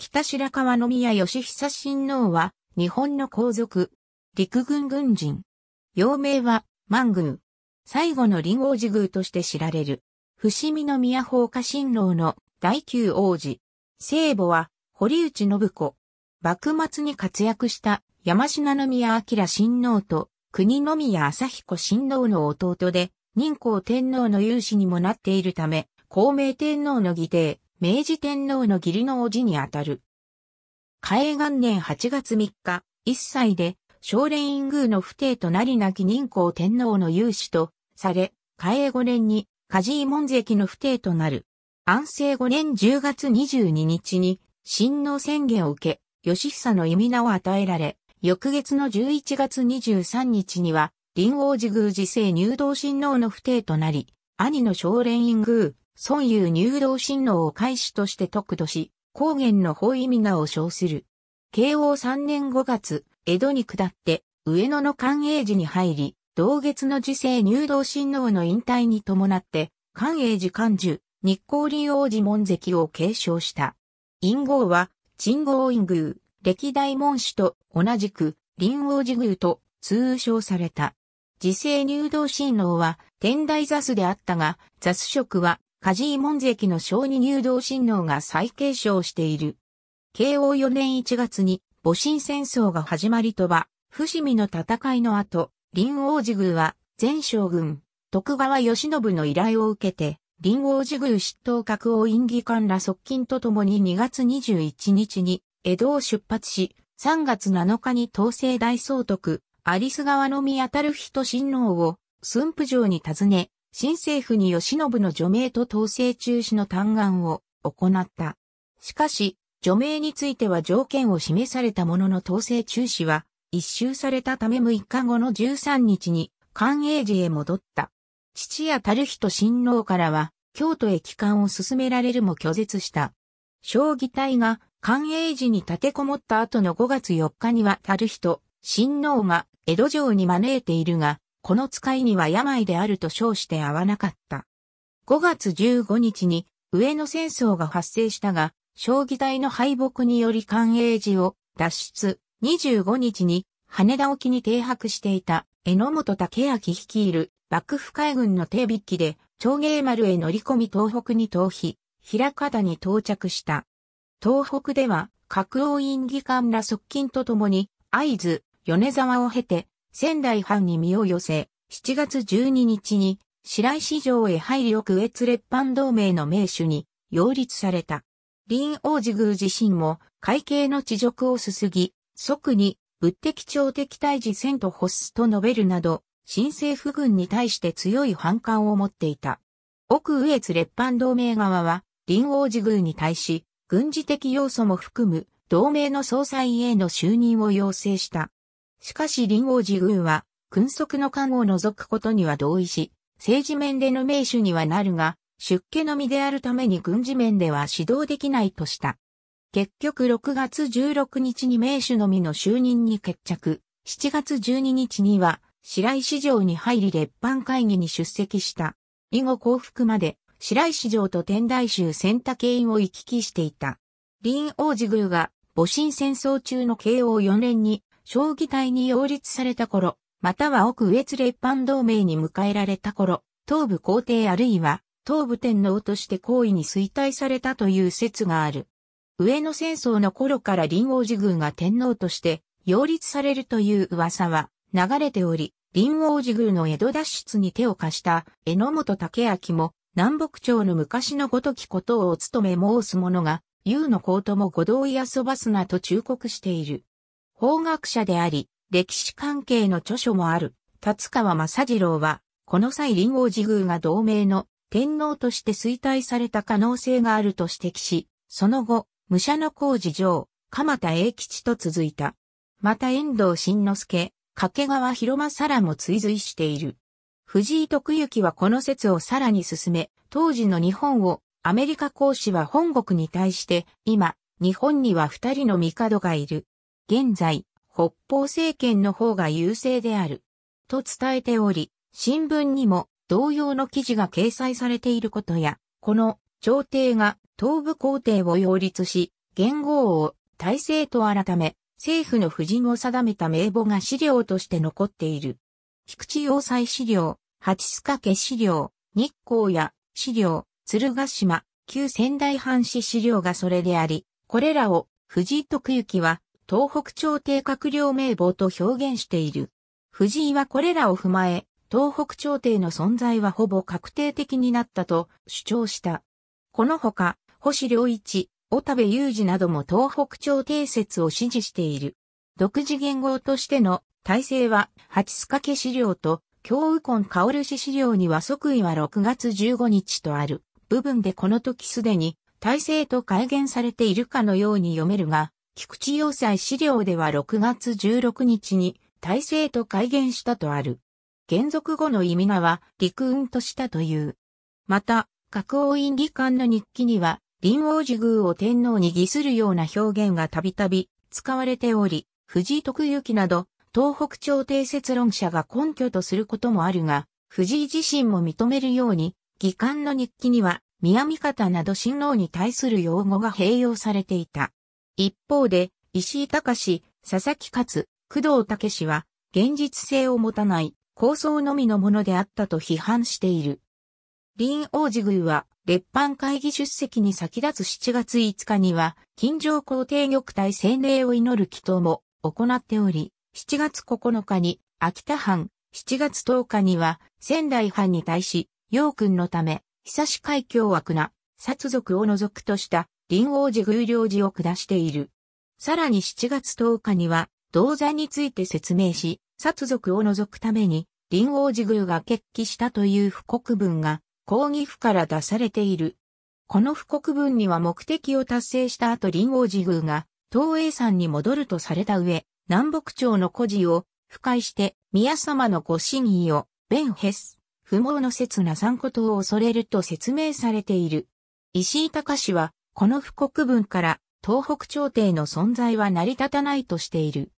北白川宮義久親王は、日本の皇族、陸軍軍人。幼名は、万宮。最後の林王寺宮として知られる。伏見宮放火親王の第九王子。聖母は、堀内信子。幕末に活躍した山品宮明親王と国宮朝彦親王の弟で、任皇天皇の勇士にもなっているため、孔明天皇の義弟、明治天皇の義理の叔父にあたる。嘉永元年8月3日、1歳で、少年院宮の不定となりなき任皇天皇の勇士と、され、嘉永5年に、梶井門跡の不定となる。安政5年10月22日に、親王宣言を受け、義久の意味名を与えられ、翌月の11月23日には、林王寺宮寺政入道親王の不定となり、兄の少霊院宮、孫悠入道親王を開始として得度し、高原の方味がを称する。慶応3年5月、江戸に下って、上野の寛永寺に入り、同月の時世入道親王の引退に伴って、寛永寺寛寿、日光林王寺門跡を継承した。陰号は、陳号院宮、歴代門主と同じく、林王寺宮と通称された。時世入道親王は、天台座主であったが、座主職は梶井門関の小児入道親王が再継承している。慶応4年1月に、戊辰戦争が始まりとば、伏見の戦いの後、林王寺宮は、前将軍、徳川義信の依頼を受けて、林王寺宮執刀閣王院議官ら側近とともに2月21日に、江戸を出発し、3月7日に東西大総督、有栖川宮たる人親王を、駿府城に訪ね、新政府に慶喜の除名と統制中止の嘆願を行った。しかし、除名については条件を示されたものの統制中止は一周されたため6日後の13日に寛永寺へ戻った。父や樽人親王からは京都へ帰還を進められるも拒絶した。将棋隊が寛永寺に立てこもった後の5月4日には樽人、親王が江戸城に招いているが、この使いには病であると称して合わなかった。5月15日に上野戦争が発生したが、将棋隊の敗北により関英寺を脱出。25日に羽田沖に停泊していた榎本武明率いる幕府海軍の手引きで長芸丸へ乗り込み東北に逃避、平方に到着した。東北では、格王院議官ら側近とともに、合図、米沢を経て、仙台藩に身を寄せ、7月12日に白石城へ入り奥越列藩同盟の名手に擁立された。林王子宮自身も会計の地辱をすすぎ、即に物的朝敵対峙戦と発すと述べるなど、新政府軍に対して強い反感を持っていた。奥羽越列藩同盟側は、林王子宮に対し、軍事的要素も含む同盟の総裁への就任を要請した。しかし林王寺軍は、君則の官を除くことには同意し、政治面での名手にはなるが、出家のみであるために軍事面では指導できないとした。結局6月16日に名手のみの就任に決着、7月12日には白石城に入り列藩会議に出席した。以後降伏まで白石城と天台宗選択委員を行き来していた。林王寺宮が戊辰戦争中の慶応4年に将棋隊に擁立された頃、または奥越列藩同盟に迎えられた頃、東部皇帝あるいは東部天皇として皇位に衰退されたという説がある。上野戦争の頃から林王寺宮が天皇として擁立されるという噂は流れており、林王寺宮の江戸脱出に手を貸した榎本武明も南北朝の昔のごときことをお務め申す者が、優の子ともご同意遊ばすなと忠告している。法学者であり、歴史関係の著書もある、達川正次郎は、この際林王寺宮が同盟の天皇として衰退された可能性があると指摘し、その後、武者の工事上、鎌田英吉と続いた。また遠藤慎之介、掛川広政らも追随している。藤井徳之はこの説をさらに進め、当時の日本をアメリカ公使は本国に対して、今、日本には二人の帝がいる。現在、北方政権の方が優勢である。と伝えており、新聞にも同様の記事が掲載されていることや、この朝廷が東部皇帝を擁立し、元号を体制と改め、政府の布陣を定めた名簿が資料として残っている。菊池要塞資料、八須掛資料、日光や資料、鶴ヶ島、旧仙台藩士資料がそれであり、これらを藤井徳之は東北朝廷閣僚名簿と表現している。藤井はこれらを踏まえ、東北朝廷の存在はほぼ確定的になったと主張した。このほか、星良一、小田部雄二なども東北朝廷説を支持している。独自言語としての体制は、八須掛資料と、京右根薫氏資料には即位は6月15日とある部分でこの時すでに体制と改元されているかのように読めるが、菊池要塞資料では6月16日に体制と改元したとある。原族後の意味名は陸運としたという。また、各王院議官の日記には、林王寺宮を天皇に儀するような表現がたびたび使われており、藤井徳之など、東北朝廷説論者が根拠とすることもあるが、藤井自身も認めるように、議官の日記には、宮見方など親王に対する用語が併用されていた。一方で、石井隆、佐々木勝、工藤武氏は、現実性を持たない構想のみのものであったと批判している。林王子宮は、列藩会議出席に先立つ7月5日には、金城皇帝玉体洗礼を祈る祈祷も行っており、7月9日に秋田藩、7月10日には仙台藩に対し、陽君のため、久し海峡枠な、殺族を除くとした林王寺偶領寺を下している。さらに7月10日には、銅山について説明し、殺族を除くために、林王寺宮が決起したという布告文が、抗議府から出されている。この布告文には目的を達成した後林王寺宮が、東映山に戻るとされた上、南北朝の古事を、腐敗して、宮様のご真意を、弁へす、不毛の刹那三ことを恐れると説明されている。石井隆は、この布告文から東北朝廷の存在は成り立たないとしている。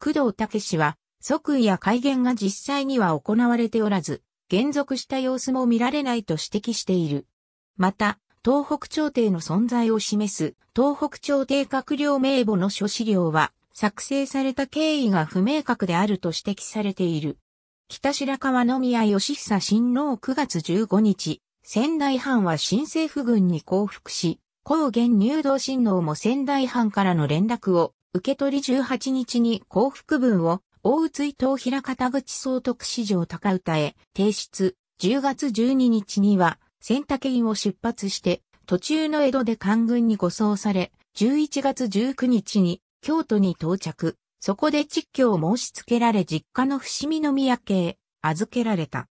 工藤武氏は即位や改元が実際には行われておらず、減属した様子も見られないと指摘している。また、東北朝廷の存在を示す東北朝廷閣僚名簿の諸資料は作成された経緯が不明確であると指摘されている。北白川宮義久親王9月15日、仙台藩は新政府軍に降伏し、高原入道親王も仙台藩からの連絡を受け取り18日に幸福文を大津伊藤平方口総督市場高歌へ提出。10月12日には、千竹院を出発して、途中の江戸で官軍に護送され、11月19日に京都に到着。そこで実況を申し付けられ実家の伏見宮家へ預けられた。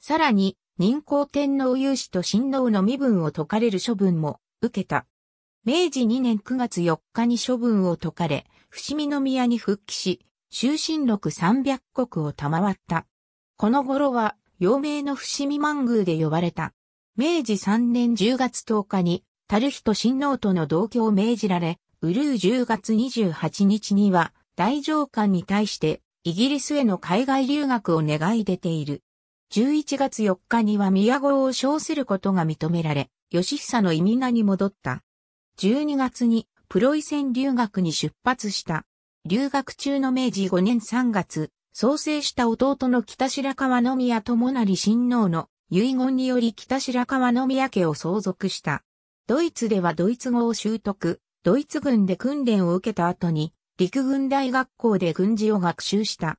さらに、任皇天皇有志と親王の身分を解かれる処分も受けた。明治2年9月4日に処分を解かれ、伏見宮に復帰し、終身録300国を賜った。この頃は、陽明の伏見満宮で呼ばれた。明治3年10月10日に、樽人親王との同居を命じられ、ウルー10月28日には、大上官に対して、イギリスへの海外留学を願い出ている。11月4日には宮号を称することが認められ、吉久の意味名に戻った。12月にプロイセン留学に出発した。留学中の明治5年3月、創生した弟の北白川宮智成親王の遺言により北白川宮家を相続した。ドイツではドイツ語を習得、ドイツ軍で訓練を受けた後に、陸軍大学校で軍事を学習した。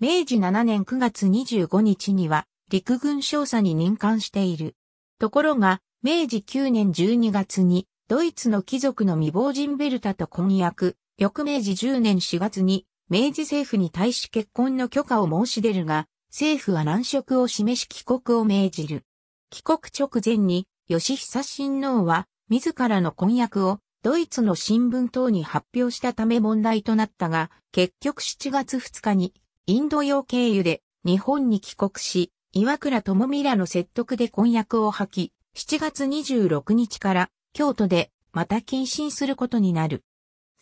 明治7年9月25日には、陸軍少佐に任官している。ところが、明治9年12月に、ドイツの貴族の未亡人ベルタと婚約、翌明治10年4月に、明治政府に対し結婚の許可を申し出るが、政府は難色を示し帰国を命じる。帰国直前に、吉久親王は、自らの婚約を、ドイツの新聞等に発表したため問題となったが、結局7月2日に、インド洋経由で、日本に帰国し、岩倉智美らの説得で婚約を破棄、7月26日から京都でまた謹慎することになる。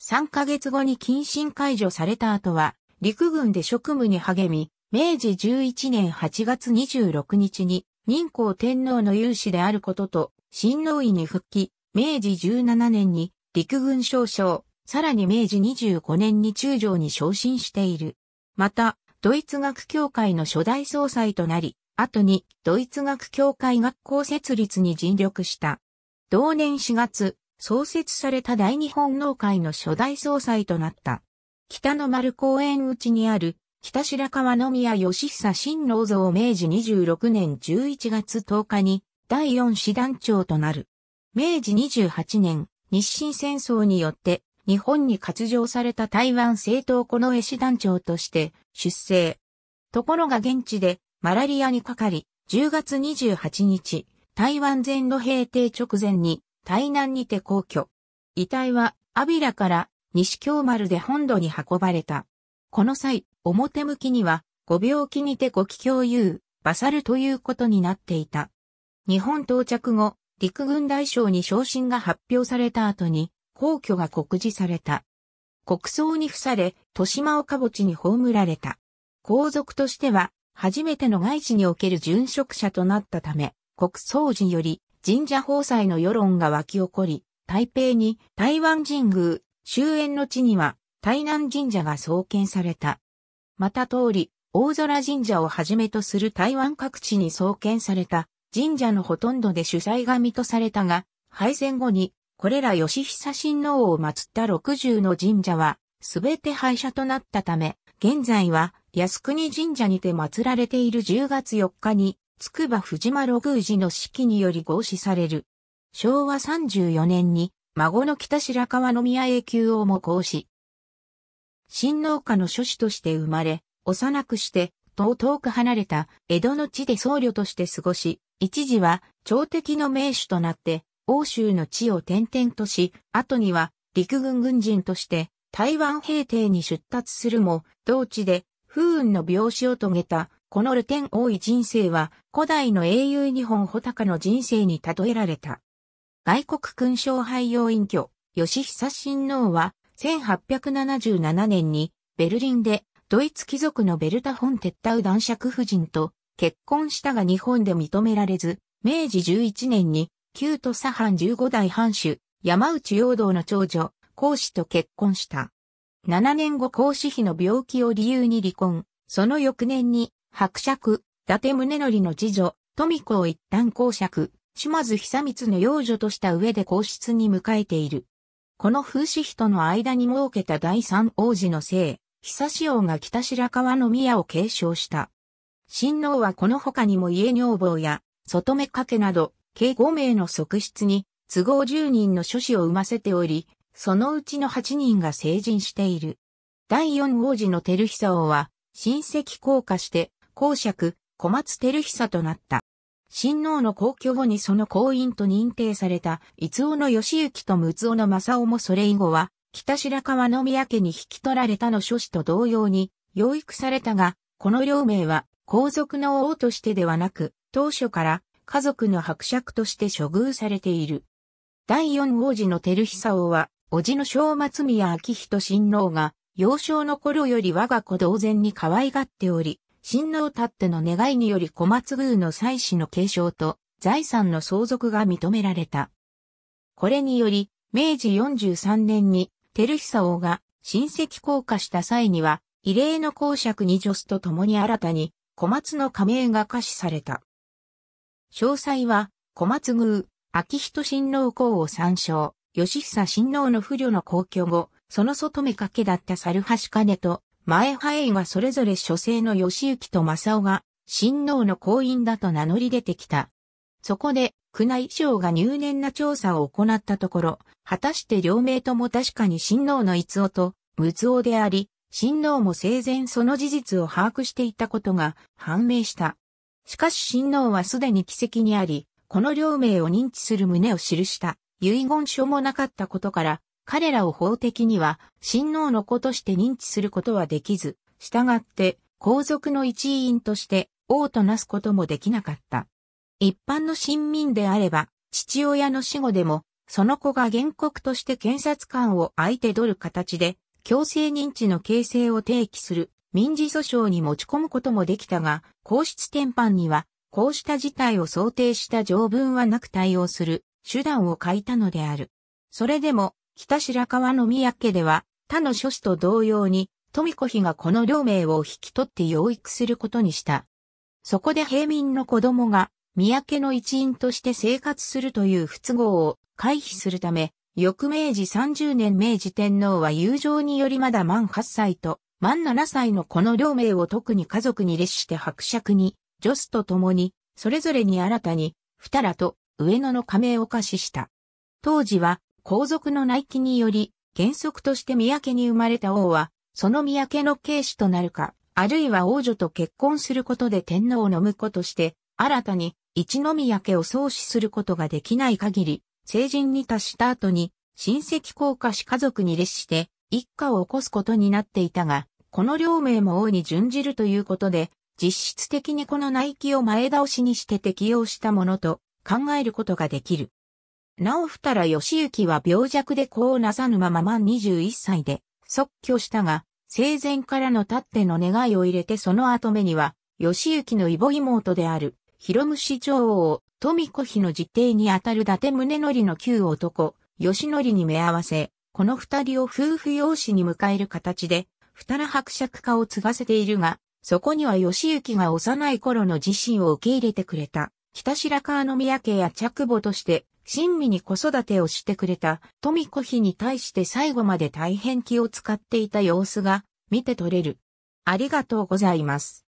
3ヶ月後に謹慎解除された後は、陸軍で職務に励み、明治11年8月26日に、任皇天皇の有志であることと、親王位に復帰、明治17年に陸軍少将、さらに明治25年に中将に昇進している。また、ドイツ学協会の初代総裁となり、後にドイツ学協会学校設立に尽力した。同年4月、創設された大日本農会の初代総裁となった。北の丸公園内にある北白川の宮義久新郎像明治26年11月10日に第4師団長となる。明治28年、日清戦争によって日本に割譲された台湾政党この絵師団長として出生。ところが現地でマラリアにかかり、10月28日、台湾全土平定直前に台南にて皇居。遺体はアビラから西京丸で本土に運ばれた。この際、表向きには、ご病気にてご帰郷有、バサルということになっていた。日本到着後、陸軍大将に昇進が発表された後に、皇居が告示された。国葬に付され、豊島岡墓地に葬られた。皇族としては、初めての外地における殉職者となったため、国葬時より神社法祭の世論が湧き起こり、台北に台湾神宮、終焉の地には台南神社が創建された。また通り、大空神社をはじめとする台湾各地に創建された神社のほとんどで主催がとされたが、敗戦後にこれら吉久親王を祀った60の神社は、すべて廃社となったため、現在は靖国神社にて祀られている10月4日に、筑波藤丸宮寺の式により合祀される。昭和34年に、孫の北白川宮永久王も合祀。新農家の諸子として生まれ、幼くして、遠遠く離れた江戸の地で僧侶として過ごし、一時は朝敵の名手となって、欧州の地を転々とし、後には陸軍軍人として台湾平定に出立するも、同地で不運の病死を遂げた、このルテン多い人生は、古代の英雄日本穂高の人生に例えられた。外国勲章廃用隠居、吉久親王は、1877年に、ベルリンで、ドイツ貴族のベルタ・本ン・テッタウ男爵夫人と結婚したが日本で認められず、明治11年に、旧都左藩15代藩主、山内陽道の長女、孔子と結婚した。7年後孔子妃の病気を理由に離婚、その翌年に、伯爵、伊達宗則の次女、富子を一旦公爵、島津久光の養女とした上で皇室に迎えている。この風刺妃との間に設けた第三王子の姓、久志王が北白川の宮を継承した。親王はこの他にも家女房や、外目掛けなど、計5名の側室に、都合10人の諸子を生ませており、そのうちの8人が成人している。第四王子の照久王は、親戚降下して、公爵、小松照久となった。親王の皇居後にその皇院と認定された、伊津尾の義行と六尾の正雄もそれ以後は、北白川の宮家に引き取られたの諸子と同様に、養育されたが、この両名は、皇族の王としてではなく、当初から家族の伯爵として処遇されている。第四王子の照久王は、叔父の正松宮昭仁親王が、幼少の頃より我が子同然に可愛がっており、親王たっての願いにより小松宮の妻子の継承と財産の相続が認められた。これにより、明治43年に、照久王が親戚降下した際には、異例の公爵に女子と共に新たに、小松の加盟が可視された。詳細は、小松宮、秋人親王公を参照。義久親王の不慮の皇居後、その外目かけだった猿橋兼と、前派英がそれぞれ諸生の義行と正雄が、親王の行員だと名乗り出てきた。そこで、宮内省が入念な調査を行ったところ、果たして両名とも確かに親王の逸夫と、仏王であり、親王も生前その事実を把握していたことが判明した。しかし親王はすでに奇跡にあり、この両名を認知する旨を記した。遺言書もなかったことから、彼らを法的には親王の子として認知することはできず、従って皇族の一員として王となすこともできなかった。一般の親民であれば、父親の死後でも、その子が原告として検察官を相手取る形で、強制認知の形成を提起する民事訴訟に持ち込むこともできたが、皇室典範には、こうした事態を想定した条文はなく対応する手段を欠いたのである。それでも、北白川宮家では、他の諸子と同様に、富子妃がこの両名を引き取って養育することにした。そこで平民の子供が、宮家の一員として生活するという不都合を回避するため、翌明治30年明治天皇は友情によりまだ満8歳と満7歳のこの両名を特に家族に列して伯爵に、女子と共に、それぞれに新たに、二らと上野の加盟を可視した。当時は皇族の内規により、原則として三宅に生まれた王は、その三宅の継主となるか、あるいは王女と結婚することで天皇の婿として、新たに一宮家を創始することができない限り、成人に達した後に、親戚皇家氏家族に列して、一家を起こすことになっていたが、この両名も王に準じるということで、実質的にこの内規を前倒しにして適用したものと考えることができる。な直たら義行は病弱でこうなさぬまま満21歳で即居したが、生前からのたっての願いを入れてその後目には、義行の異母妹である、ひろむし女王、富子妃の実弟にあたる伊達宗則の旧男、義則に目合わせ、この二人を夫婦養子に迎える形で、二ら伯爵家を継がせているが、そこには義行が幼い頃の自身を受け入れてくれた。北白川宮家や着母として、親身に子育てをしてくれた富子妃に対して最後まで大変気を使っていた様子が見て取れる。ありがとうございます。